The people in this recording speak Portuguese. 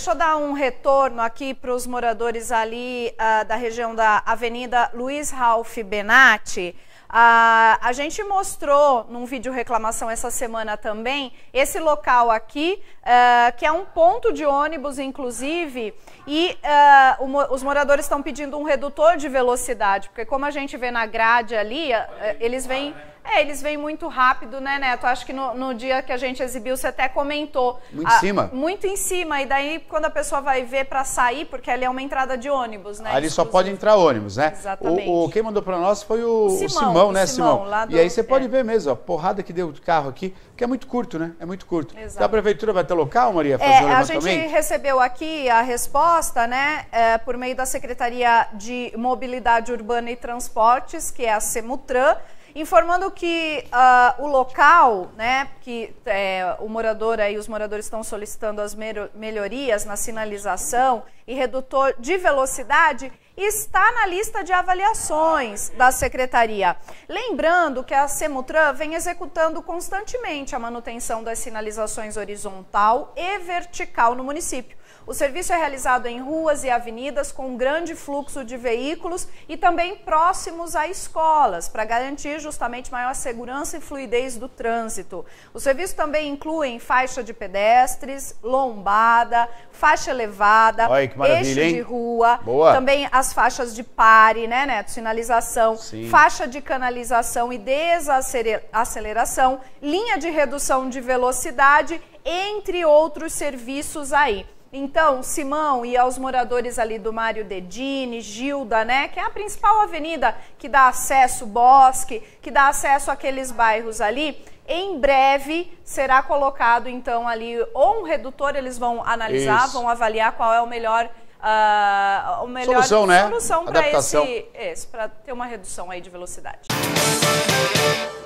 Deixa eu dar um retorno aqui para os moradores ali uh, da região da Avenida Luiz Ralph Benatti. Uh, a gente mostrou num vídeo reclamação essa semana também esse local aqui, uh, que é um ponto de ônibus, inclusive, e uh, o, os moradores estão pedindo um redutor de velocidade, porque como a gente vê na grade ali, eles vêm. É, eles vêm muito rápido, né, Neto? Acho que no, no dia que a gente exibiu, você até comentou. Muito a, ah, em cima. Muito em cima. E daí, quando a pessoa vai ver para sair, porque ali é uma entrada de ônibus, né? Ali só pode entrar ônibus, né? Exatamente. O, o quem mandou para nós foi o, o, Simão, o Simão, né, Simão? Simão. Do, e aí você pode é. ver mesmo, a porrada que deu de carro aqui, que é muito curto, né? É muito curto. Exato. Então, a prefeitura vai ter local, Maria, é, fazer é, o A gente recebeu aqui a resposta, né, é, por meio da Secretaria de Mobilidade Urbana e Transportes, que é a Semutran informando que uh, o local, né, que é, o morador aí, os moradores estão solicitando as melhorias na sinalização e redutor de velocidade, está na lista de avaliações da secretaria. Lembrando que a Semutran vem executando constantemente a manutenção das sinalizações horizontal e vertical no município. O serviço é realizado em ruas e avenidas com um grande fluxo de veículos e também próximos a escolas, para garantir justamente maior segurança e fluidez do trânsito. O serviço também inclui faixa de pedestres, lombada, faixa elevada, Olha, eixo de rua, Boa. também as faixas de pare, né, Neto? Sinalização, Sim. faixa de canalização e desaceleração, linha de redução de velocidade, entre outros serviços aí. Então, Simão e aos moradores ali do Mário Dedini, Gilda, né, que é a principal avenida que dá acesso Bosque, que dá acesso àqueles bairros ali, em breve será colocado então ali ou um redutor, eles vão analisar, Isso. vão avaliar qual é o melhor uh, o melhor solução, né? solução para esse, esse para ter uma redução aí de velocidade. Música